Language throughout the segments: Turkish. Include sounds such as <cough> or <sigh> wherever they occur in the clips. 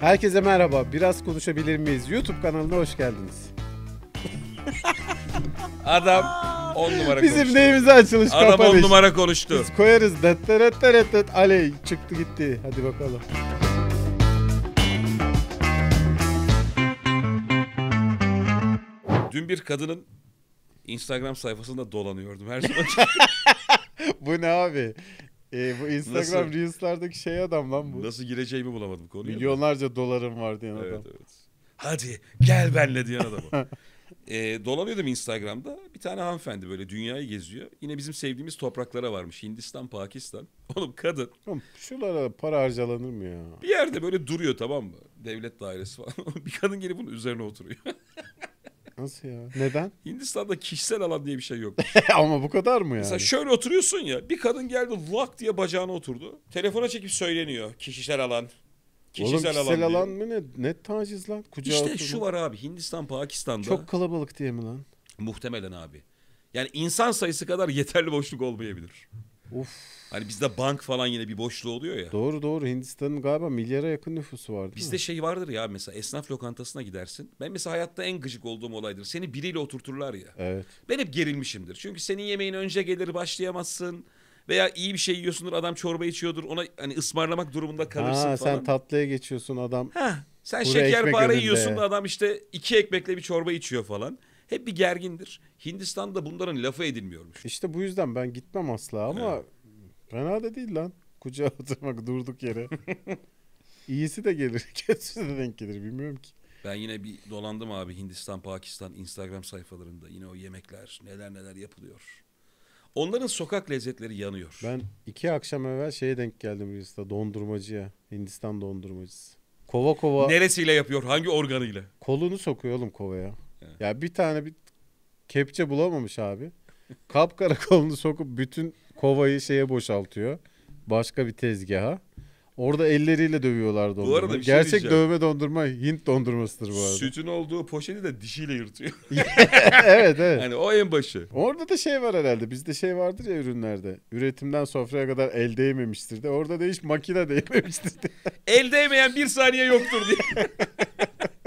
Herkese merhaba. Biraz konuşabilir miyiz? YouTube kanalına hoş geldiniz. <laughs> Adam 10 numara Bizim konuştu. neyimize açılış Adam kapanış. 10 numara konuştu. Biz koyarız. Det det det det aley çıktı gitti. Hadi bakalım. Dün bir kadının Instagram sayfasında dolanıyordum her zaman. <laughs> Bu ne abi? E, bu Instagram Nasıl? Reels'lardaki şey adam lan bu. Nasıl gireceğimi bulamadım konuya. Milyonlarca dolarım var diyen adam. Evet Hadi gel benle diyen adam <laughs> e, dolanıyordum Instagram'da. Bir tane hanımefendi böyle dünyayı geziyor. Yine bizim sevdiğimiz topraklara varmış. Hindistan, Pakistan. <laughs> Oğlum kadın Oğlum şuralara para harcalanır mı ya? bir yerde böyle duruyor tamam mı? Devlet dairesi falan. <laughs> bir kadın gelip bunun üzerine oturuyor. Nasıl ya? Neden? Hindistan'da kişisel alan diye bir şey yok. <laughs> Ama bu kadar mı yani? Mesela şöyle oturuyorsun ya. Bir kadın geldi lak diye bacağına oturdu. Telefona çekip söyleniyor. Kişisel alan. Kişisel Oğlum kişisel alan, alan mı ne? Ne taciz lan? Kucağa işte oturma. şu var abi. Hindistan, Pakistan'da. Çok kalabalık diye mi lan? Muhtemelen abi. Yani insan sayısı kadar yeterli boşluk olmayabilir. Of. Hani bizde bank falan yine bir boşluğu oluyor ya. Doğru doğru Hindistan'ın galiba milyara yakın nüfusu vardı. Bizde mi? şey vardır ya mesela esnaf lokantasına gidersin. Ben mesela hayatta en gıcık olduğum olaydır. Seni biriyle oturturlar ya. Evet. Ben hep gerilmişimdir. Çünkü senin yemeğin önce gelir başlayamazsın. Veya iyi bir şey yiyorsundur adam çorba içiyordur. Ona hani ısmarlamak durumunda kalırsın ha, falan. Sen tatlıya geçiyorsun adam. Ha, sen para yiyorsun da adam işte iki ekmekle bir çorba içiyor falan. Hep bir gergindir. Hindistan'da bunların lafı edilmiyormuş. İşte bu yüzden ben gitmem asla ama evet. fena da değil lan. Kucağa <laughs> oturmak durduk yere. <laughs> İyisi de gelir, <laughs> kötüsü de denk gelir bilmiyorum ki. Ben yine bir dolandım abi Hindistan, Pakistan Instagram sayfalarında. Yine o yemekler, neler neler yapılıyor. Onların sokak lezzetleri yanıyor. Ben iki akşam evvel şeye denk geldim Hindistan dondurmacıya. Hindistan dondurmacısı. Kova kova. Neresiyle yapıyor? Hangi organıyla? Kolunu sokuyor oğlum kovaya. Ya bir tane bir kepçe bulamamış abi. Kap karakolunu sokup bütün kovayı şeye boşaltıyor. Başka bir tezgaha. Orada elleriyle dövüyorlar dondurma. Bu arada bir şey Gerçek dövme dondurma Hint dondurmasıdır bu arada. Sütün olduğu poşeti de dişiyle yırtıyor. <laughs> <laughs> evet evet. Yani o en başı. Orada da şey var herhalde. Bizde şey vardır ya ürünlerde. Üretimden sofraya kadar el değmemiştir de. Orada da hiç makine değmemiştir de. <laughs> el değmeyen bir saniye yoktur diye.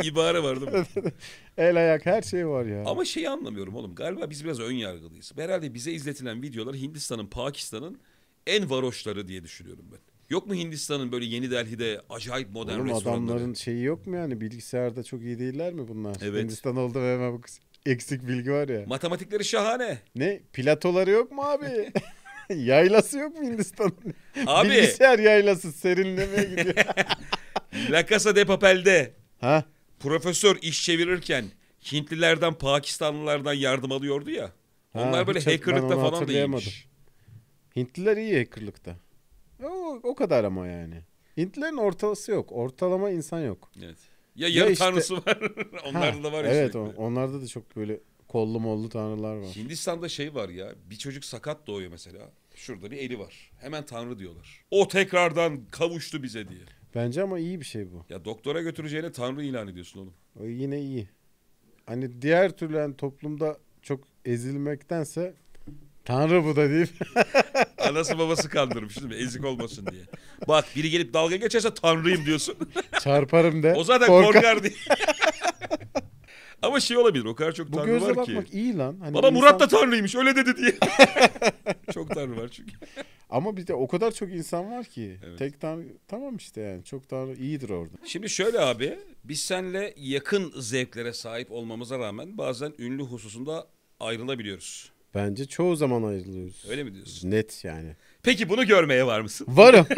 İbare var değil mi? El ayak her şey var ya. Ama şeyi anlamıyorum oğlum. Galiba biz biraz ön yargılıyız. Herhalde bize izletilen videolar Hindistan'ın, Pakistan'ın en varoşları diye düşünüyorum ben. Yok mu Hindistan'ın böyle Yeni Delhi'de acayip modern Oğlum, restoranları? adamların şeyi yok mu yani bilgisayarda çok iyi değiller mi bunlar? Evet. Hindistan oldu ve hemen bu eksik bilgi var ya. Matematikleri şahane. Ne? Platoları yok mu abi? <laughs> Yaylası yok mu Hindistan'ın? Abi. Bilgisayar yaylası serinlemeye gidiyor. <laughs> La Casa de Papel'de. Ha? Profesör iş çevirirken Hintlilerden, Pakistanlılardan yardım alıyordu ya. Ha, onlar böyle hackerlıkta falan da iyiymiş. Hintliler iyi hackerlıkta o, kadar ama yani. Hintlilerin ortalaması yok. Ortalama insan yok. Evet. Ya yarı ya işte, tanrısı var. <laughs> onlarda da var işte. Evet on, onlarda da çok böyle kollu mollu tanrılar var. Hindistan'da şey var ya bir çocuk sakat doğuyor mesela. Şurada bir eli var. Hemen tanrı diyorlar. O tekrardan kavuştu bize diye. Bence ama iyi bir şey bu. Ya doktora götüreceğine tanrı ilan ediyorsun oğlum. O yine iyi. Hani diğer türlü yani toplumda çok ezilmektense Tanrı bu da değil. <laughs> Anası babası kandırmış değil mi? Ezik olmasın diye. Bak biri gelip dalga geçerse tanrıyım diyorsun. <laughs> Çarparım de. o zaten korkar, korkar diye. <laughs> Ama şey olabilir o kadar çok Bu tanrı var ki. Bu gözle iyi lan. Hani Baba insan... Murat da tanrıymış öyle dedi diye. çok tanrı var çünkü. Ama bir de o kadar çok insan var ki. Evet. Tek tanrı tamam işte yani çok tanrı iyidir orada. Şimdi şöyle abi biz seninle yakın zevklere sahip olmamıza rağmen bazen ünlü hususunda ayrılabiliyoruz. Bence çoğu zaman ayrılıyoruz. Öyle mi diyorsun? Net yani. Peki bunu görmeye var mısın? Varım. <laughs>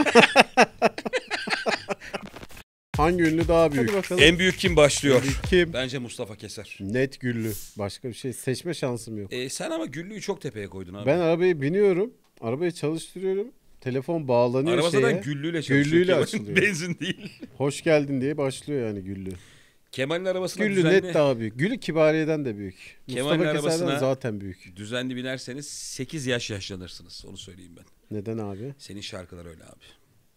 Hangi ünlü daha büyük? Hadi En büyük kim başlıyor? Büyük kim? Bence Mustafa Keser. Net Güllü. Başka bir şey seçme şansım yok. E, sen ama Güllü'yü çok tepeye koydun abi. Ben arabayı biniyorum. Arabayı çalıştırıyorum. Telefon bağlanıyor Araba şeye. zaten güllüyle çalışıyor. Güllüyle açılıyor. Benzin değil. Hoş geldin diye başlıyor yani güllü. Kemal'in arabasına Güllü düzenli... net daha büyük. Gülü Kibariye'den de büyük. Kemal'in Mustafa arabasına Keser'den zaten büyük. düzenli binerseniz 8 yaş yaşlanırsınız. Onu söyleyeyim ben. Neden abi? Senin şarkılar öyle abi.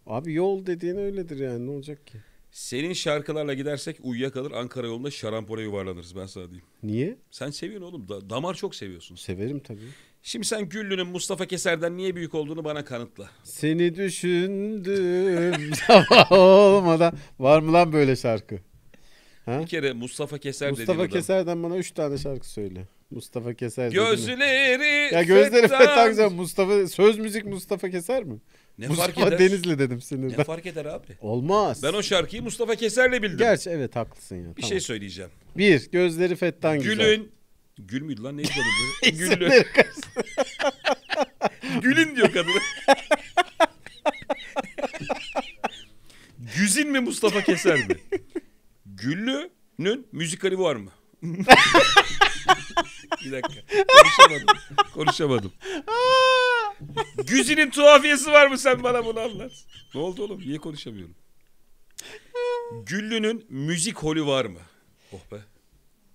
Abi yol dediğin öyledir yani ne olacak ki? Senin şarkılarla gidersek uyuyakalır Ankara yolunda şarampole yuvarlanırız ben sana diyeyim. Niye? Sen seviyorsun oğlum. Da- damar çok seviyorsun. Severim tabii. Şimdi sen Güllü'nün Mustafa Keser'den niye büyük olduğunu bana kanıtla. Seni düşündüm <laughs> olmadan. Var mı lan böyle şarkı? Ha? Bir kere Mustafa Keser Mustafa Keser'den adam. bana 3 tane şarkı söyle. Mustafa Keser. Gözleri. Ya gözleri Fethan güzel. Mustafa söz müzik Mustafa Keser mi? Ne Mustafa fark eder? Denizli dedim sinirden. Ne fark eder abi? Olmaz. Ben o şarkıyı Mustafa Keser'le bildim. Gerçi evet haklısın ya. Bir tamam. şey söyleyeceğim. Bir, gözleri Fettan güzel. Gülün. Gül müydü lan neydi kadın? <laughs> Gülün. Gülün diyor kadın. <laughs> Güzin mi Mustafa Keser mi? Güllü'nün müzikali var mı? <laughs> bir dakika. Konuşamadım. Konuşamadım. <laughs> Güzinin tuhafiyesi var mı sen bana bunu anlat. Ne oldu oğlum? Niye konuşamıyorum? Güllü'nün müzik holü var mı? Oh be.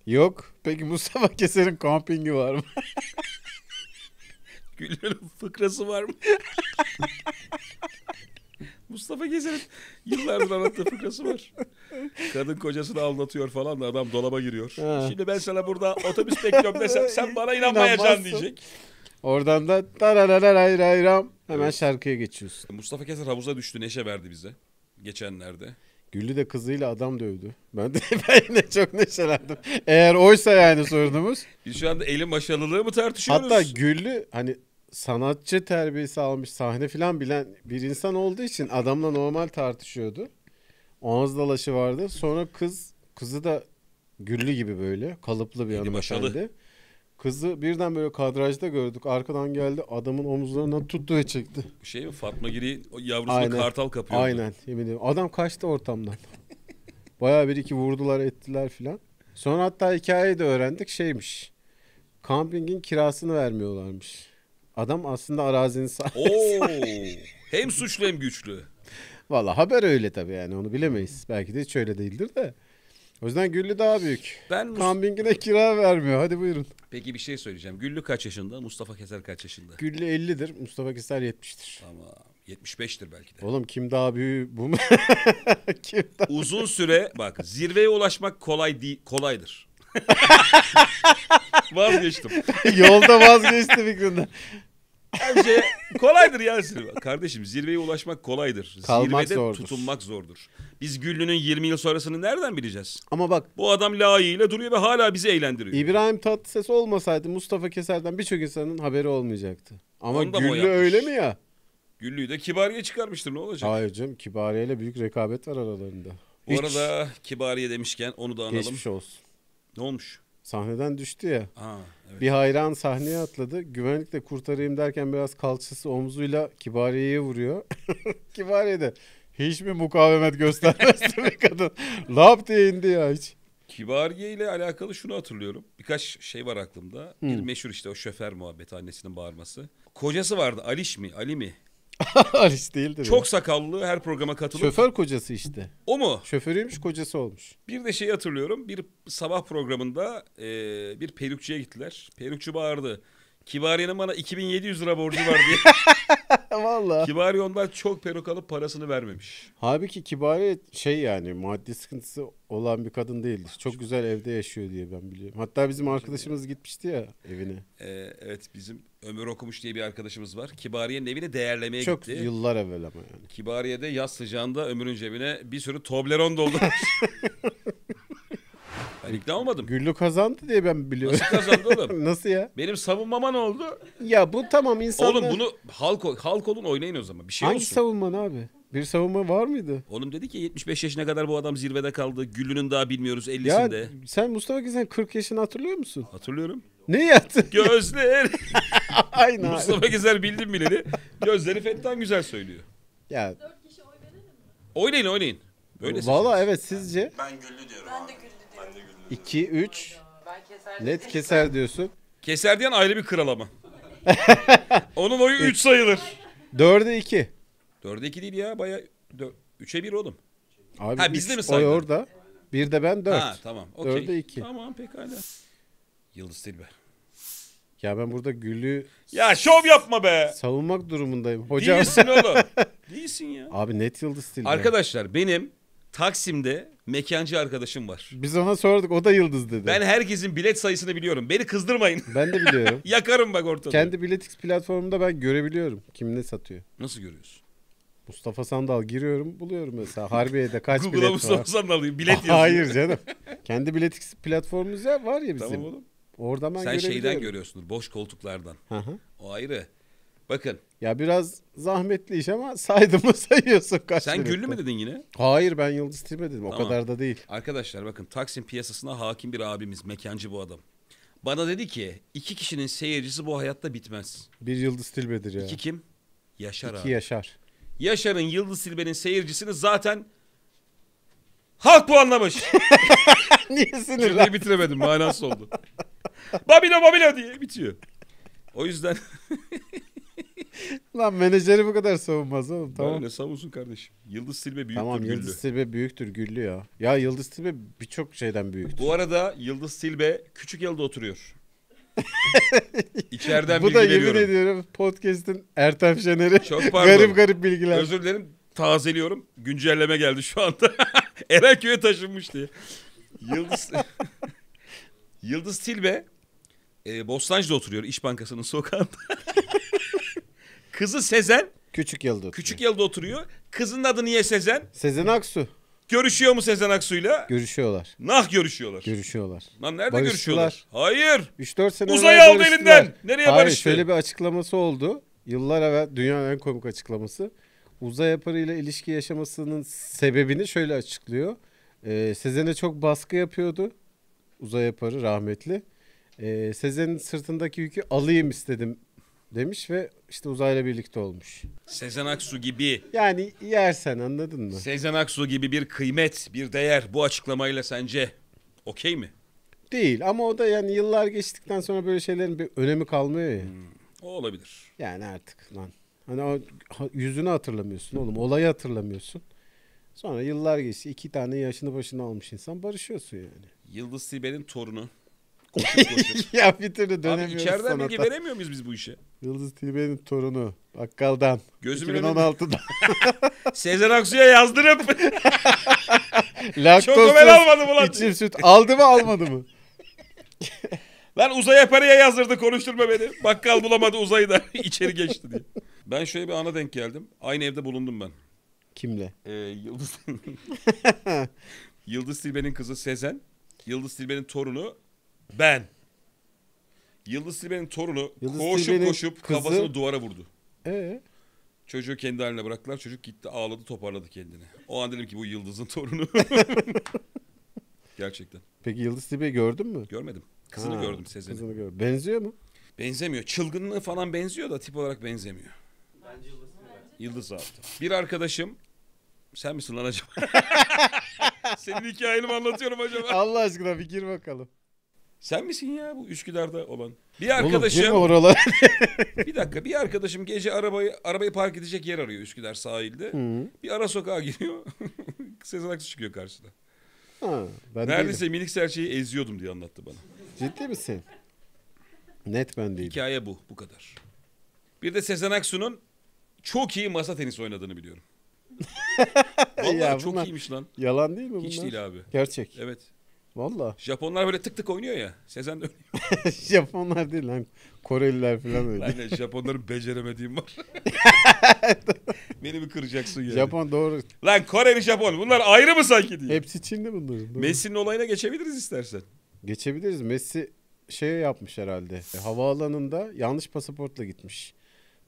Yok. Peki Mustafa Keser'in kampingi var mı? <laughs> Güllü'nün fıkrası var mı? Mustafa Gezer'in yıllardır anlattığı fıkrası var. Kadın kocasını aldatıyor falan da adam dolaba giriyor. Ha. Şimdi ben sana burada otobüs bekliyorum desem sen <laughs> bana inanmayacaksın diyecek. Oradan da tararararayram hemen evet. şarkıya geçiyoruz Mustafa Keser havuza düştü neşe verdi bize geçenlerde. Güllü de kızıyla adam dövdü. Ben de <laughs> ben yine çok neşelendim. Eğer oysa yani sorunumuz. Biz şu anda elin maşalılığı mı tartışıyoruz? Hatta Güllü hani sanatçı terbiyesi almış sahne filan bilen bir insan olduğu için adamla normal tartışıyordu. Ağız dalaşı vardı. Sonra kız kızı da güllü gibi böyle kalıplı bir hanımefendi. Kızı birden böyle kadrajda gördük. Arkadan geldi adamın omuzlarından tuttu ve çekti. Şey mi Fatma Giri yavrusunu kartal kapıyor. Aynen yemin ederim. Adam kaçtı ortamdan. <laughs> Bayağı bir iki vurdular ettiler filan. Sonra hatta hikayeyi de öğrendik şeymiş. Kampingin kirasını vermiyorlarmış. Adam aslında arazinin sahibi. <laughs> hem suçlu hem güçlü. Valla haber öyle tabii yani onu bilemeyiz. Belki de hiç öyle değildir de. O yüzden Güllü daha büyük. Ben Mus- Kambingine kira vermiyor. Hadi buyurun. Peki bir şey söyleyeceğim. Güllü kaç yaşında? Mustafa Keser kaç yaşında? Güllü 50'dir. Mustafa Keser 70'tir. Tamam. 75'tir belki de. Oğlum kim daha büyük bu mu? <laughs> kim daha Uzun süre bak zirveye ulaşmak kolay değil kolaydır. <laughs> vazgeçtim. Yolda vazgeçti fikrinden. Her şey kolaydır Yasin. Kardeşim zirveye ulaşmak kolaydır. Kalmak Zirvede zordur. tutunmak zordur. Biz Güllü'nün 20 yıl sonrasını nereden bileceğiz? Ama bak Bu adam layığıyla duruyor ve hala bizi eğlendiriyor. İbrahim Tatlıses olmasaydı Mustafa Keser'den birçok insanın haberi olmayacaktı. Ama Onu Güllü yapmış. öyle mi ya? Güllü'yü de kibariye çıkarmıştır ne olacak? Hayır canım Kibariye ile büyük rekabet var aralarında. Bu Hiç arada kibariye demişken onu da analım. geçmiş olsun. Ne olmuş? Sahneden düştü ya. Aa, evet. Bir hayran sahneye atladı. Güvenlik de kurtarayım derken biraz kalçası omzuyla Kibariye'ye vuruyor. <laughs> Kibariye de hiç mi mukavemet göstermez bir <laughs> kadın. Lap diye indi ya hiç. Kibariye ile alakalı şunu hatırlıyorum. Birkaç şey var aklımda. Hmm. Bir meşhur işte o şoför muhabbeti annesinin bağırması. Kocası vardı Aliş mi Ali mi <laughs> Aliş değildir. Çok sakallı her programa katılıp. Şoför kocası işte. O mu? Şoförüymüş kocası olmuş. Bir de şeyi hatırlıyorum. Bir sabah programında e, bir perukçuya gittiler. Perukçu bağırdı. Kibariye'nin bana 2700 lira borcu var diye. <laughs> <laughs> Valla. Kibari ondan çok peruk parasını vermemiş. Halbuki Kibari şey yani maddi sıkıntısı olan bir kadın değildir. Çok güzel evde yaşıyor diye ben biliyorum. Hatta bizim arkadaşımız gitmişti ya evine. Ee, evet bizim Ömür Okumuş diye bir arkadaşımız var. Kibariye'nin evini değerlemeye Çok gitti. Çok yıllar evvel ama yani. Kibariye'de yaz sıcağında Ömür'ün cebine bir sürü Toblerone doldurmuş. <laughs> ikna olmadım. Güllü kazandı diye ben biliyorum. Nasıl kazandı oğlum? <laughs> Nasıl ya? Benim savunmama ne oldu? Ya bu tamam insanlar... Oğlum bunu halk, halk olun oynayın o zaman. Bir şey Hangi olsun. savunman abi? Bir savunma var mıydı? Oğlum dedi ki 75 yaşına kadar bu adam zirvede kaldı. Güllü'nün daha bilmiyoruz 50'sinde. Ya sen Mustafa Kezen 40 yaşını hatırlıyor musun? Hatırlıyorum. Ne yaptın? <laughs> Gözler. <laughs> Aynen. Mustafa Gezer bildim bileli. Gözleri Fettan güzel söylüyor. Ya. Dört kişi oy mi? Oynayın oynayın. Böyle Valla evet sizce. Ben Güllü diyorum. Ben de Güllü. 2, 3. Net şey keser diyorsun. Keser diyen ayrı bir kral ama. <laughs> Onun oyu 3 sayılır. 4'e 2. 4'e 2 değil ya baya 3'e 1 oğlum. Abi ha, bizde mi saydın? Oy orada. Bir de ben 4. Ha tamam. Okay. 4'e 2. Tamam pekala. Yıldız Dilber. Ya ben burada Gül'ü... Ya şov yapma be. Savunmak durumundayım. Hocam. Değilsin oğlum. <laughs> Değilsin ya. Abi net Yıldız Tilbe. Arkadaşlar benim Taksim'de mekancı arkadaşım var. Biz ona sorduk o da yıldız dedi. Ben herkesin bilet sayısını biliyorum. Beni kızdırmayın. Ben de biliyorum. <laughs> Yakarım bak ortada. Kendi biletix platformunda ben görebiliyorum kim ne satıyor. Nasıl görüyorsun? Mustafa Sandal giriyorum buluyorum mesela Harbiye'de kaç bilet var. Google'a Mustafa Sandal'ı bilet <laughs> yazıyor. Hayır canım. Kendi biletix platformumuz var ya bizim. Tamam oğlum. Orada ben Sen şeyden görüyorsundur boş koltuklardan. Hı hı. O ayrı. Bakın. Ya biraz zahmetli iş ama saydımı <laughs> sayıyorsun kaç Sen güllü mü dedin yine? Hayır ben Yıldız Tilbe dedim o kadar da değil. Arkadaşlar bakın Taksim piyasasına hakim bir abimiz, mekancı bu adam. Bana dedi ki iki kişinin seyircisi bu hayatta bitmez. Bir Yıldız Tilbe'dir ya. İki kim? Yaşar abi. Yaşar. Yaşar'ın Yıldız Tilbe'nin seyircisini zaten halk bu anlamış. <laughs> <laughs> Niye Cümleyi sinirlen? bitiremedim manasız oldu. Babilo babilo diye bitiyor. O yüzden Lan menajeri bu kadar savunmaz oğlum. Tamam. Böyle savunsun kardeşim. Yıldız Silbe büyüktür tamam, Güllü. Yıldız Silbe büyüktür Güllü ya. Ya Yıldız Silbe birçok şeyden büyüktür. Bu arada Yıldız Silbe küçük yılda oturuyor. <laughs> İçeriden bu bilgi veriyorum. Bu da yemin ediyorum podcast'in Ertem Şener'i. <laughs> Çok pardon. garip garip bilgiler. Özür dilerim tazeliyorum. Güncelleme geldi şu anda. <laughs> Erenköy'e taşınmış diye. Yıldız Yıldız Tilbe e, Bostancı'da oturuyor İş Bankası'nın sokağında. Kızı Sezen. Küçük yılda oturuyor. Küçük yılda oturuyor. Kızın adı niye Sezen? Sezen Aksu. Görüşüyor mu Sezen Aksu'yla? Görüşüyorlar. Nah görüşüyorlar. Görüşüyorlar. Lan nerede barıştılar. görüşüyorlar? Hayır. 3-4 sene Uzay aldı elinden. Nereye Hayır, barıştı? şöyle bir açıklaması oldu. Yıllar evvel dünyanın en komik açıklaması. Uzay yaparıyla ilişki yaşamasının sebebini şöyle açıklıyor. Ee, Sezen'e çok baskı yapıyordu. Uzay yaparı rahmetli. Ee, Sezen'in sırtındaki yükü alayım istedim demiş ve işte uzayla birlikte olmuş. Sezen Aksu gibi. Yani yersen anladın mı? Sezen Aksu gibi bir kıymet, bir değer bu açıklamayla sence okey mi? Değil ama o da yani yıllar geçtikten sonra böyle şeylerin bir önemi kalmıyor ya. Hmm, o olabilir. Yani artık lan. Hani o yüzünü hatırlamıyorsun oğlum. Olayı hatırlamıyorsun. Sonra yıllar geçti. iki tane yaşını başına almış insan barışıyorsun yani. Yıldız Silbe'nin torunu koşup koşup. <laughs> ya bir türlü dönemiyoruz Abi içeriden sanata. bilgi veremiyor muyuz biz bu işe? Yıldız Tilbe'nin torunu bakkaldan. Gözümün 2016'da. <laughs> Sezen Aksu'ya yazdırıp. <laughs> Çok Laktozsuz. almadım ulan. İçim süt aldı mı almadı mı? Lan uzay paraya yazdırdı konuşturma beni. Bakkal bulamadı uzayda. içeri geçti diye. Ben şöyle bir ana denk geldim. Aynı evde bulundum ben. Kimle? Ee, Yıldız. Yıldız Tilbe'nin kızı Sezen. Yıldız Tilbe'nin torunu ben. Yıldız Tilbe'nin torunu Yıldız koşup Tilbe'nin koşup kızı- kafasını duvara vurdu. Ee? Çocuğu kendi haline bıraktılar. Çocuk gitti ağladı toparladı kendini. O an dedim ki bu Yıldız'ın torunu. <laughs> Gerçekten. Peki Yıldız Tilbe'yi gördün mü? Görmedim. Kızını Ha, gördüm Sezen'i. Kızını gördüm. Benziyor mu? Benzemiyor. Çılgınlığı falan benziyor da tip olarak benzemiyor. Bence Yıldız Yıldız abi. Bir arkadaşım. Sen misin lan acaba? <laughs> Senin hikayeni mi anlatıyorum acaba? Allah aşkına bir gir bakalım. Sen misin ya bu Üsküdar'da olan? Bir arkadaşım Oğlum, oralar? <laughs> bir dakika bir arkadaşım gece arabayı arabayı park edecek yer arıyor Üsküdar sahilde. Hı. Bir ara sokağa giriyor. <laughs> Sezen Aksu çıkıyor karşısına. Ha, ben Neredeyse değilim. minik serçeyi eziyordum diye anlattı bana. Ciddi misin? Net ben değilim. Hikaye bu. Bu kadar. Bir de Sezen Aksu'nun çok iyi masa tenisi oynadığını biliyorum. <laughs> Vallahi ya çok iyiymiş lan. Yalan değil mi bunlar? Hiç değil abi. Gerçek. Evet. Valla. Japonlar böyle tık tık oynuyor ya. Sezen de oynuyor. <laughs> Japonlar değil lan. Koreliler falan öyle. Aynen Japonların beceremediğim var. <laughs> Beni mi kıracaksın yani? Japon doğru. Lan Koreli Japon bunlar ayrı mı sanki diye. Hepsi Çinli bunların. Doğru. Messi'nin olayına geçebiliriz istersen. Geçebiliriz. Messi şey yapmış herhalde. E, havaalanında yanlış pasaportla gitmiş.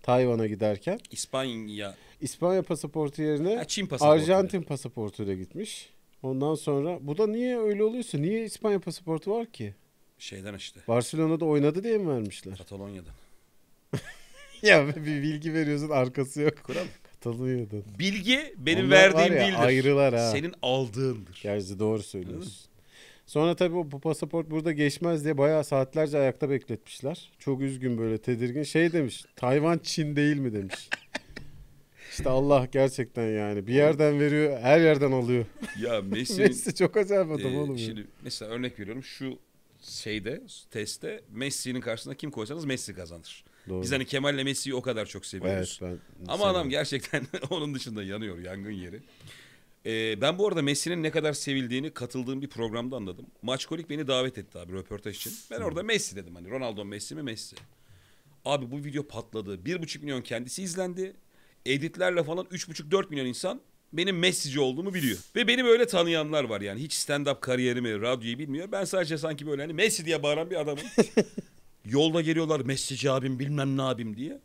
Tayvan'a giderken. İspanya. İspanya pasaportu yerine ha, Çin pasaportu. Arjantin yani. pasaportuyla gitmiş. Ondan sonra bu da niye öyle oluyorsa niye İspanya pasaportu var ki? Şeyden işte. Barcelona'da oynadı diye mi vermişler? Katalonya'dan. <laughs> ya bir bilgi veriyorsun arkası yok. Kural. Katalonya'dan. Bilgi benim Onlar verdiğim ya, değildir. Ayrılar ha. Senin aldığındır. Gerçi doğru söylüyorsun. Sonra tabii bu pasaport burada geçmez diye bayağı saatlerce ayakta bekletmişler. Çok üzgün böyle tedirgin. Şey demiş Tayvan Çin değil mi demiş. <laughs> İşte Allah gerçekten yani bir yerden veriyor, her yerden alıyor. Ya <laughs> Messi'nin Messi çok acayip adam e, oğlum. Şimdi ya. mesela örnek veriyorum şu şeyde testte Messi'nin karşısına kim koysanız Messi kazanır. Doğru. Biz hani Kemal'le Messi'yi o kadar çok seviyoruz. Evet, ben Ama seviyorum. adam gerçekten <laughs> onun dışında yanıyor yangın yeri. Ee, ben bu arada Messi'nin ne kadar sevildiğini katıldığım bir programda anladım. Maçkolik beni davet etti abi röportaj için. Ben orada Messi dedim hani Ronaldo Messi mi Messi. Abi bu video patladı. Bir buçuk milyon kendisi izlendi editlerle falan 3,5-4 milyon insan benim Messi'ci olduğumu biliyor. Ve beni böyle tanıyanlar var yani. Hiç stand-up kariyerimi, radyoyu bilmiyor. Ben sadece sanki böyle hani Messi diye bağıran bir adamım. <laughs> Yolda geliyorlar Messi'ci abim bilmem ne abim diye.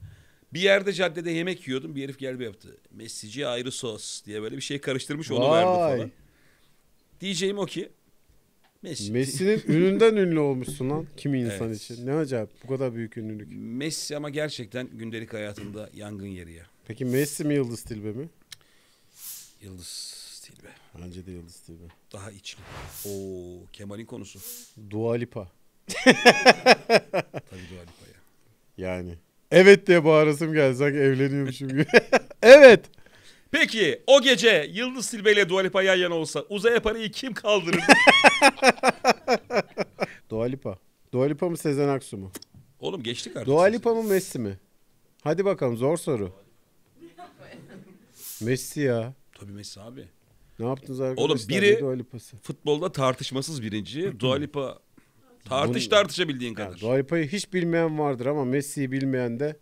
Bir yerde caddede yemek yiyordum. Bir herif geldi yaptı. Messi'ci ayrı sos diye böyle bir şey karıştırmış onu Vay. verdi falan. Diyeceğim o ki Messi. Messi'nin <laughs> ününden ünlü olmuşsun lan. Kimi insan evet. için. Ne acayip bu kadar büyük ünlülük. Messi ama gerçekten gündelik hayatında yangın yeri ya. Peki Messi mi Yıldız Tilbe mi? Yıldız Tilbe. Bence de Yıldız Tilbe. Daha içli. Oo Kemal'in konusu. Dua Lipa. Tabii Dua Lipa ya. Yani. Evet diye bağırasım geldi. Sanki evleniyormuşum gibi. <laughs> evet. Peki o gece Yıldız Tilbe ile Dua Lipa yan yana olsa uzaya parayı kim kaldırır? <laughs> Dua Lipa. Dua Lipa mı Sezen Aksu mu? Oğlum geçtik artık. Dua Lipa mı Messi mi? Hadi bakalım zor soru. Messi ya. Tabii Messi abi. Ne yaptınız arkadaşlar? Oğlum biri futbolda tartışmasız birinci. Hmm. Dua Lipa tartış Bunu- tartışabildiğin kadar. Yani Dua Lipa'yı hiç bilmeyen vardır ama Messi'yi bilmeyen de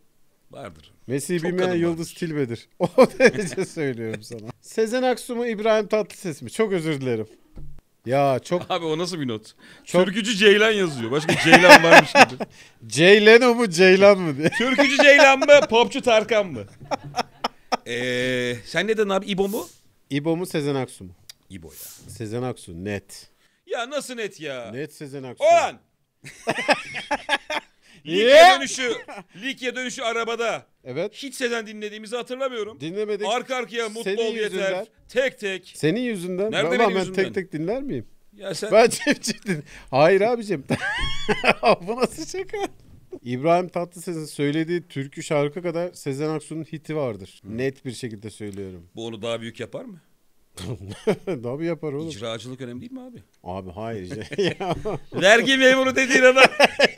Vardır. Messi'yi bilmeyen kadın Yıldız varmış. Tilbe'dir. <laughs> O derece söylüyorum sana. <laughs> Sezen Aksu mu İbrahim Tatlıses mi? Çok özür dilerim. Ya çok <laughs> Abi o nasıl bir not? Çok- Türkücü Ceylan yazıyor. Başka Ceylan varmış gibi. Ceylan o mu Ceylan mı diye. Türkücü Ceylan mı? Popçu Tarkan mı? Ee, sen neden abi? İbo mu? İbo mu Sezen Aksu mu? İbo ya. Sezen Aksu net. Ya nasıl net ya? Net Sezen Aksu. Orhan! <laughs> Likya dönüşü, Likya dönüşü arabada. Evet. Hiç Sezen dinlediğimizi hatırlamıyorum. Dinlemedik. Arka arkaya mutlu Senin ol yüzünden. yeter. Tek tek. Senin yüzünden. Nerede Vallahi benim ben yüzümden? tek tek dinler miyim? Ya sen... Ben çift çift din- Hayır abicim. <laughs> Bu nasıl şaka? İbrahim Tatlıses'in söylediği türkü şarkı kadar Sezen Aksu'nun hiti vardır. Hı. Net bir şekilde söylüyorum. Bu onu daha büyük yapar mı? <laughs> Daha Tabii yapar oğlum. İcracılık önemli değil mi abi? Abi hayır. <laughs> <laughs> Vergi memuru dediğin adam.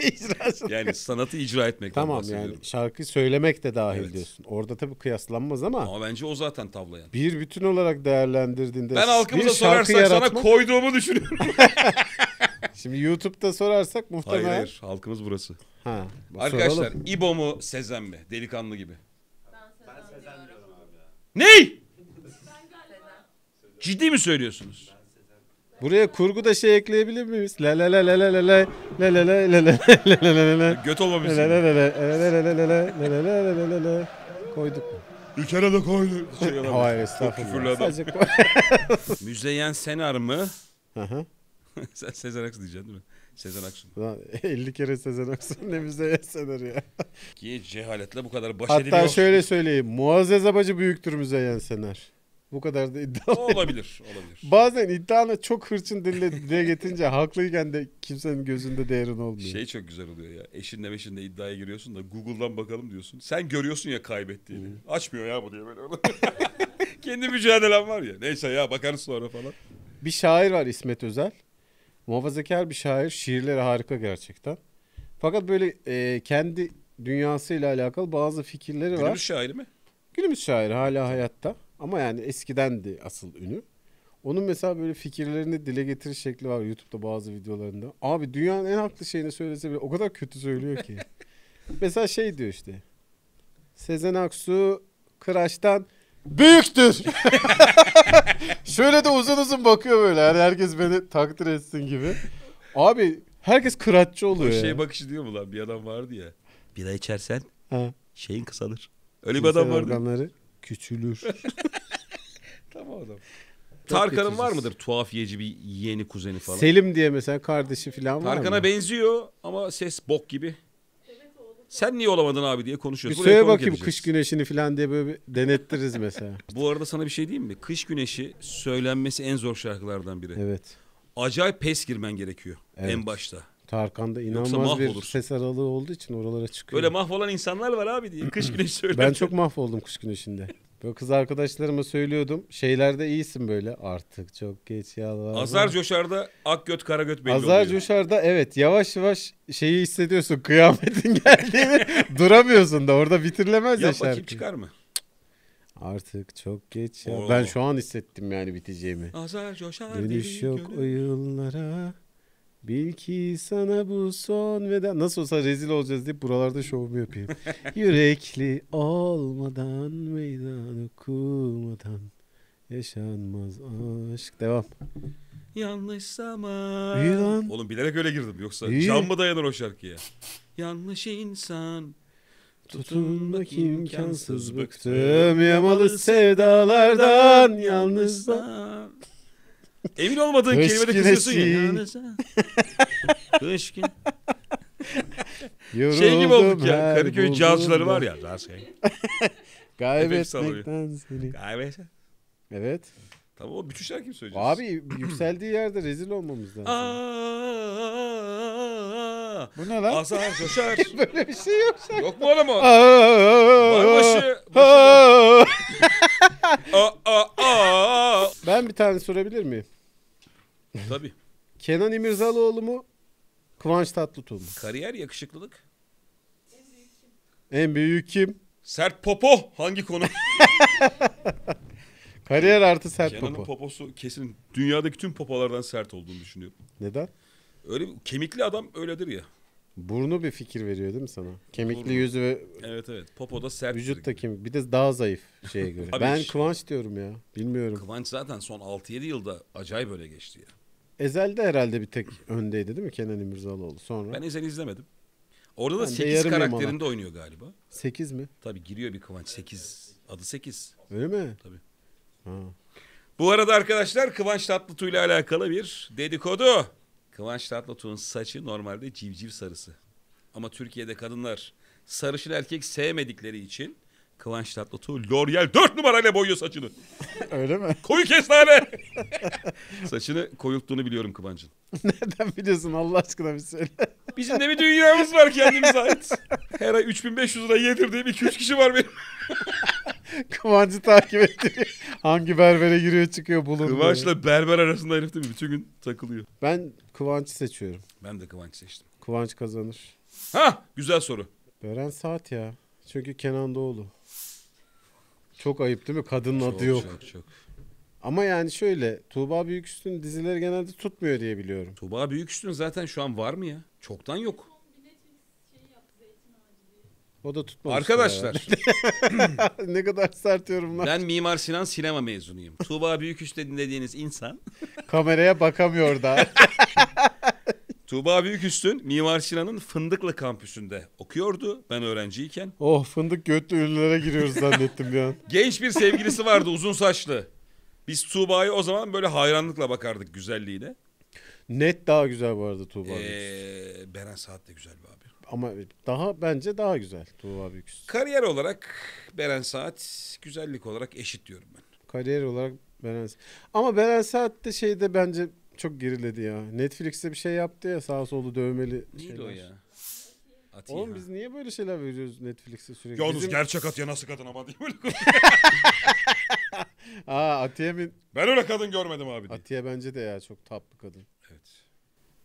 İcracılık. Yani sanatı icra etmek. Tamam yani şarkı söylemek de dahil evet. diyorsun. Orada tabii kıyaslanmaz ama. Ama bence o zaten tavlayan. Bir bütün olarak değerlendirdiğinde. Ben halkımıza sorarsak yaratmak... sana koyduğumu düşünüyorum. Şimdi YouTube'da sorarsak muhtemelen... Hayır hayır halkımız burası. Ha, Arkadaşlar soralım. İbo mu Sezen mi? Delikanlı gibi. Ben Sezen diyorum abi Ney? Ciddi mi söylüyorsunuz? Buraya kurgu da şey ekleyebilir miyiz? La la la la la la la la la la la la la la la la Göt olmamışsın. La la la la la la la la la la la la la la Koyduk Bir kere de koyduk. Hayır estağfurullah. Sadece koy. Müzeyyen Senar mı? Hı hı. <laughs> Sen Sezen Aksu diyeceksin değil mi? Sezen Aksu. Lan 50 <laughs> kere Sezen Aksu <laughs> ne bize yesener ya. Ki cehaletle bu kadar baş ediliyor. Hatta şöyle söyleyeyim. Muazzez Abacı büyüktür Müzeyyen Sener. Bu kadar da iddialı. Olabilir, olabilir. Bazen iddianı çok hırçın dille dile getirince haklıyken de kimsenin gözünde değerin olmuyor. Şey çok güzel oluyor ya. Eşinle meşinle iddiaya giriyorsun da Google'dan bakalım diyorsun. Sen görüyorsun ya kaybettiğini. Hmm. Açmıyor ya bu diye böyle. Kendi mücadelem var ya. Neyse ya bakarız sonra falan. Bir şair var İsmet Özel. Muhafazakar bir şair. Şiirleri harika gerçekten. Fakat böyle e, kendi dünyasıyla alakalı bazı fikirleri Günümüz var. Günümüz şairi mi? Günümüz şairi hala hayatta. Ama yani eskidendi asıl ünü. Onun mesela böyle fikirlerini dile getiriş şekli var YouTube'da bazı videolarında. Abi dünyanın en haklı şeyini söylese bile o kadar kötü söylüyor ki. <laughs> mesela şey diyor işte. Sezen Aksu Kıraç'tan büyüktür. <laughs> Şöyle de uzun uzun bakıyor böyle. Yani herkes beni takdir etsin gibi. Abi herkes kıratçı oluyor. O şey bakışı diyor mu lan? Bir adam vardı ya. Bira içersen ha. şeyin kısalır. Öyle Cinsel bir adam vardı. organları küçülür. <laughs> tamam adam. Tarkan'ın var mıdır tuhaf yeci bir yeni kuzeni falan? Selim diye mesela kardeşi falan var mı? Tarkan'a benziyor ama ses bok gibi. Sen niye olamadın abi diye konuşuyoruz. Bir söyle bakayım kış güneşini falan diye böyle bir denettiririz mesela. <laughs> Bu arada sana bir şey diyeyim mi? Kış güneşi söylenmesi en zor şarkılardan biri. Evet. Acayip pes girmen gerekiyor Evet. en başta. Tarkan'da inanılmaz bir ses aralığı olduğu için oralara çıkıyor. Böyle mahvolan insanlar var abi diye. Kış <laughs> güneşi söylenmesi. Ben çok mahvoldum kış güneşinde. Böyle kız arkadaşlarıma söylüyordum. Şeylerde iyisin böyle. Artık çok geç yalvar. Azar Coşar'da ak göt kara göt belli Azar oluyor. Coşar'da evet yavaş yavaş şeyi hissediyorsun. Kıyametin <laughs> geldiğini duramıyorsun da orada bitirlemez ya, ya şarkı. Yap çıkar mı? Artık çok geç ya. Oo. Ben şu an hissettim yani biteceğimi. Azar Coşar. Dönüş yok gönül. o yıllara. Bil ki sana bu son veda. Nasıl olsa rezil olacağız diye buralarda şovumu yapayım. <laughs> Yürekli olmadan meydan okumadan yaşanmaz aşk. Devam. Yanlış zaman. İyi Oğlum bilerek öyle girdim. Yoksa İyi. can mı dayanır o şarkıya? Yanlış insan. Tutunmak imkansız bıktım yamalı sevdalardan yalnızdan. Emin olmadığın Hışkın kelimede kızıyorsun ya. Yani sen. Hışkın. şey gibi olduk ya. Kadıköy cazcıları var ya. Şey. <laughs> Kaybetmekten seni. Kaybet. Evet. Tamam o bütün şarkıyı söyleyeceğiz. Abi yükseldiği yerde rezil olmamız lazım. Aa, Bu ne lan? Azar coşar. <laughs> Böyle bir şey yok şarkı. Yok mu oğlum o? Varbaşı. <laughs> Aa, aa, aa. Ben bir tane sorabilir miyim? <laughs> Tabii. Kenan İmirzalıoğlu mu? Kıvanç Tatlıtuğ mu? Kariyer yakışıklılık. En büyük kim? Sert popo hangi konu? <laughs> Kariyer artı sert Kenan'ın popo. poposu kesin dünyadaki tüm popolardan sert olduğunu düşünüyorum. Neden? Öyle bir, kemikli adam öyledir ya. Burnu bir fikir veriyor değil mi sana? Kemikli Burnu. yüzü ve Evet evet. Popo da sert. vücut da kemik. Bir de daha zayıf şeye göre. <laughs> ben Kıvanç diyorum ya. Bilmiyorum. Kıvanç zaten son 6-7 yılda acayip böyle geçti ya. Ezel'de herhalde bir tek öndeydi değil mi Kenan İmirzalıoğlu sonra? Ben Ezel'i izlemedim. Orada da ben 8 karakterinde yamalak. oynuyor galiba. 8 mi? Tabii giriyor bir Kıvanç 8. Adı 8. Öyle mi? Tabii. Ha. Bu arada arkadaşlar Kıvanç Tatlıtuğ ile alakalı bir dedikodu. Kıvanç Tatlıtuğ'un saçı normalde civciv sarısı. Ama Türkiye'de kadınlar sarışın erkek sevmedikleri için Kıvanç Tatlıtuğ L'Oreal 4 numarayla boyuyor saçını. Öyle mi? Koyu kestane. <laughs> saçını koyulttuğunu biliyorum Kıvanç'ın. <laughs> Neden biliyorsun Allah aşkına bir söyle. Bizim de bir dünyamız var kendimize ait. Her ay 3500 lira yedirdiğim 2-3 kişi var benim. <laughs> Kıvanç'ı takip etti. Hangi berbere giriyor çıkıyor bulun. Kıvanç'la berber arasında herif değil mi? Bütün gün takılıyor. Ben Kıvanç'ı seçiyorum. Ben de Kıvanç seçtim. Kıvanç kazanır. Ha güzel soru. Beren Saat ya. Çünkü Kenan Doğulu. Çok ayıp değil mi? Kadının çok, adı yok. Çok çok. Ama yani şöyle Tuğba Büyüküstün dizileri genelde tutmuyor diye biliyorum. Tuğba Büyüküstün zaten şu an var mı ya? Çoktan yok. O da tutmamış. Arkadaşlar. <laughs> ne kadar sert yorumlar. Ben Mimar Sinan sinema mezunuyum. <laughs> Tuğba Büyüküstün dediğiniz insan. Kameraya bakamıyor da. <laughs> Tuğba Büyüküstün Mimar Sinan'ın Fındıklı kampüsünde okuyordu ben öğrenciyken. Oh fındık götlü ünlülere giriyoruz zannettim bir an. <laughs> Genç bir sevgilisi vardı uzun saçlı. Biz Tuğba'yı o zaman böyle hayranlıkla bakardık güzelliğine. Net daha güzel vardı arada Tuğba ee, Büyüküstün. Ee, Beren Saat de güzel bir abi. Ama daha bence daha güzel Tuğba Büyüküstün. Kariyer olarak Beren Saat güzellik olarak eşit diyorum ben. Kariyer olarak Beren Saat. Ama Beren Saat de şeyde bence çok geriledi ya. Netflix'te bir şey yaptı ya sağ solu dövmeli Neydi şeyler. o ya? Atiye Oğlum ha. biz niye böyle şeyler veriyoruz Netflix'e sürekli? Yalnız Bizim... gerçek Atiye nasıl kadın ama diye böyle <laughs> Aa Atiye mi? Ben öyle kadın görmedim abi. Diye. Atiye bence de ya çok tatlı kadın. Evet.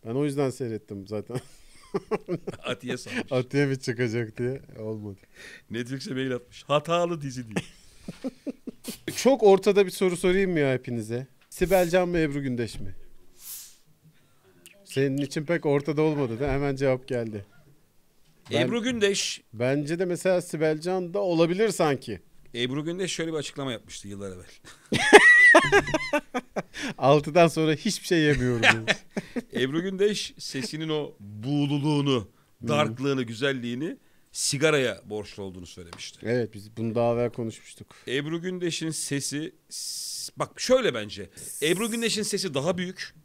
Ben o yüzden seyrettim zaten. <laughs> Atiye sanmış. Atiye mi çıkacak diye olmadı. Netflix'e mail atmış. Hatalı dizi diye. <laughs> çok ortada bir soru sorayım mı ya hepinize? Sibel Can mı Ebru Gündeş mi? Senin için pek ortada olmadı da hemen cevap geldi. Ben, Ebru Gündeş. Bence de mesela Sibel Can da olabilir sanki. Ebru Gündeş şöyle bir açıklama yapmıştı yıllar evvel. <laughs> Altıdan sonra hiçbir şey yemiyorum. <laughs> Ebru Gündeş sesinin o buğululuğunu, darklığını, güzelliğini sigaraya borçlu olduğunu söylemişti. Evet biz bunu daha evvel konuşmuştuk. Ebru Gündeş'in sesi bak şöyle bence. Ebru Gündeş'in sesi daha büyük.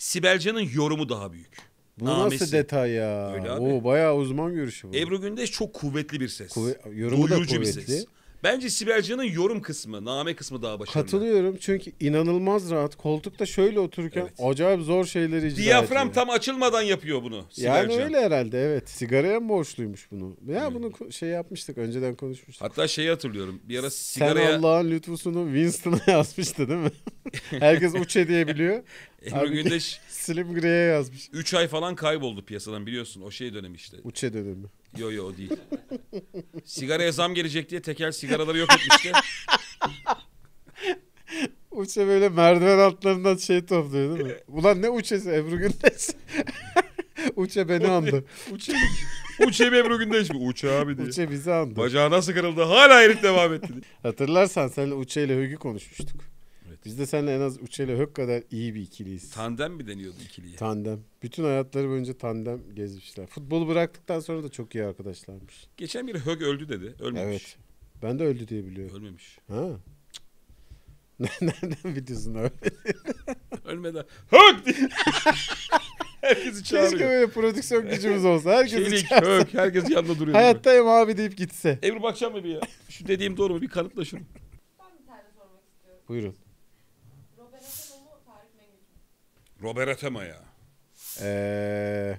Sibelcan'ın yorumu daha büyük. Bu Namesi. nasıl detay ya? Öyle abi. Oo, bayağı uzman görüşü bu. Ebru Gündeş çok kuvvetli bir ses. Kuvve- yorumu Duyurucu da kuvvetli. bir ses. Bence Sibel yorum kısmı, name kısmı daha başarılı. Katılıyorum çünkü inanılmaz rahat. Koltukta şöyle otururken evet. acayip zor şeyleri icra Diyafram ediyor. tam açılmadan yapıyor bunu Sibel Yani öyle herhalde evet. Sigaraya mı borçluymuş bunu? Ya evet. Hmm. bunu şey yapmıştık önceden konuşmuştuk. Hatta şeyi hatırlıyorum. Bir ara sigaraya... Sen Allah'ın lütfusunu Winston'a <laughs> yazmıştı değil mi? <laughs> Herkes uçe diye biliyor. Emre Abi, Gündeş <laughs> Slim Grey'e yazmış. 3 ay falan kayboldu piyasadan biliyorsun. O şey dönemi işte. Uçe dönemi. Yo yo o değil. Sigaraya zam gelecek diye tekel sigaraları yok etmişti. Uçe böyle merdiven altlarından şey topluyor değil mi? Ulan ne uçesi Ebru Gündeş? <laughs> Uçe beni andı. Uçe, uçe mi Ebru Gündeş mi? Uçe abi diye. Uçe bizi andı. Bacağı nasıl kırıldı hala herif devam etti. Hatırlarsan seninle Uçe ile Hügü konuşmuştuk olacak. Biz de seninle en az Uçeli Hök kadar iyi bir ikiliyiz. Tandem mi deniyordu ikiliye? Tandem. Bütün hayatları boyunca tandem gezmişler. Futbolu bıraktıktan sonra da çok iyi arkadaşlarmış. Geçen bir Hök öldü dedi. Ölmemiş. Evet. Ben de öldü diye biliyorum. Ölmemiş. Ha. <laughs> Nereden biliyorsun ölmedi? <laughs> Ölmeden Hök diye. <laughs> Herkesi çağırıyor. Keşke böyle prodüksiyon gücümüz olsa. Herkesi Çelik, çağırsa. Hök, herkes yanında duruyor. Hayattayım böyle. abi deyip gitse. Ebru bakacağım mı bir ya? Şu dediğim doğru mu? Bir kanıtla şunu. Buyurun. Robert Tema'ya. Ee,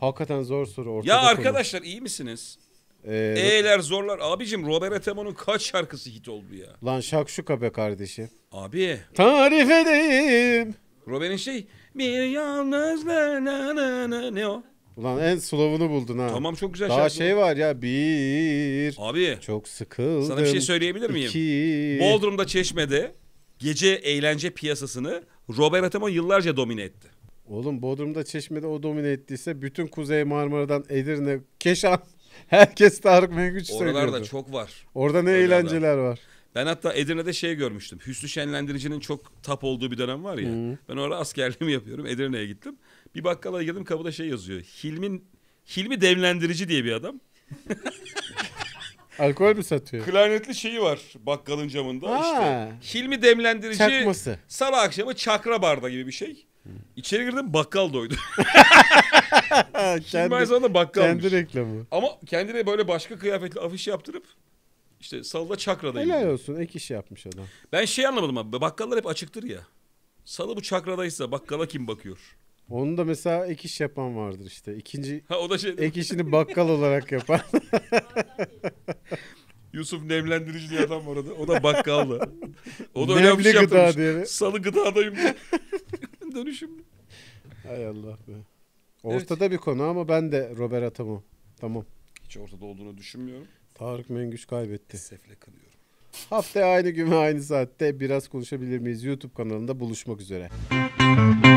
hakikaten zor soru. Ortada Ya arkadaşlar iyi misiniz? konu. Ee, E'ler zorlar. Abicim Robert Tema'nın kaç şarkısı hit oldu ya? Lan şak şu be kardeşim. Abi. Tarif edeyim. Robert'in şey bir yalnızla na na na ne o? Ulan en slow'unu buldun ha. Tamam çok güzel Daha şarkı. şey var ya bir. Abi Çok sıkıldım. sana bir şey söyleyebilir miyim? İki. Bodrum'da Çeşme'de gece eğlence piyasasını Robert Atamon yıllarca domine etti. Oğlum Bodrum'da Çeşme'de o domine ettiyse bütün Kuzey Marmara'dan Edirne, Keşan <laughs> herkes Tarık Mengüç söylüyordu. Oralarda çok var. Orada ne Oralarda. eğlenceler var. Ben hatta Edirne'de şey görmüştüm. Hüsnü Şenlendirici'nin çok tap olduğu bir dönem var ya. Hı. Ben orada askerliğimi yapıyorum. Edirne'ye gittim. Bir bakkala girdim kapıda şey yazıyor. Hilmin Hilmi devlendirici diye bir adam. <laughs> Alkol mü satıyor? Klarnetli şeyi var bakkalın camında Ha. işte. Hilmi demlendirici Çakması. salı akşamı çakra barda gibi bir şey. Hmm. İçeri girdim bakkal doydu. Ha, Hilmi aynı kendi, zamanda bakkalmış. kendi reklamı. Ama kendine böyle başka kıyafetli afiş yaptırıp işte salıda çakradayım. Helal olsun ek iş yapmış adam. Ben şey anlamadım abi bakkallar hep açıktır ya. Salı bu çakradaysa bakkala kim bakıyor? Onu da mesela ek iş yapan vardır işte. İkinci ha, o da şey ek işini bakkal olarak yapan. <laughs> Yusuf nemlendirici diye adam var orada. O da bakkaldı. O da Nemli öyle bir şey gıda yaptırmış. Diye. Salı gıdadayım diye. <laughs> Dönüşüm. Hay Allah be. Ortada evet. bir konu ama ben de Robert Atamo. Tamam. Hiç ortada olduğunu düşünmüyorum. Tarık Mengüç kaybetti. sefle kınıyorum. Haftaya aynı gün ve aynı saatte biraz konuşabilir miyiz? YouTube kanalında buluşmak üzere. Müzik